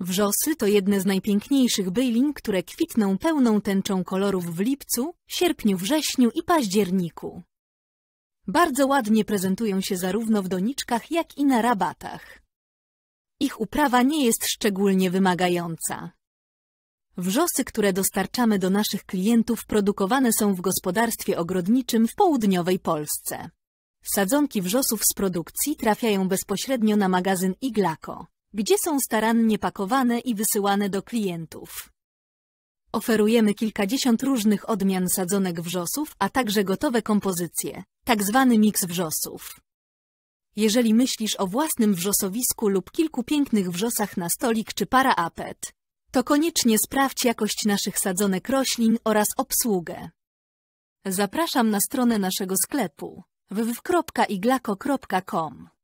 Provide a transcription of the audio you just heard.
Wrzosy to jedne z najpiękniejszych bylin, które kwitną pełną tęczą kolorów w lipcu, sierpniu, wrześniu i październiku. Bardzo ładnie prezentują się zarówno w doniczkach, jak i na rabatach. Ich uprawa nie jest szczególnie wymagająca. Wrzosy, które dostarczamy do naszych klientów, produkowane są w gospodarstwie ogrodniczym w południowej Polsce. Sadzonki wrzosów z produkcji trafiają bezpośrednio na magazyn Iglaco gdzie są starannie pakowane i wysyłane do klientów. Oferujemy kilkadziesiąt różnych odmian sadzonek wrzosów, a także gotowe kompozycje, tak zwany miks wrzosów. Jeżeli myślisz o własnym wrzosowisku lub kilku pięknych wrzosach na stolik czy paraapet, to koniecznie sprawdź jakość naszych sadzonek roślin oraz obsługę. Zapraszam na stronę naszego sklepu www.iglako.com.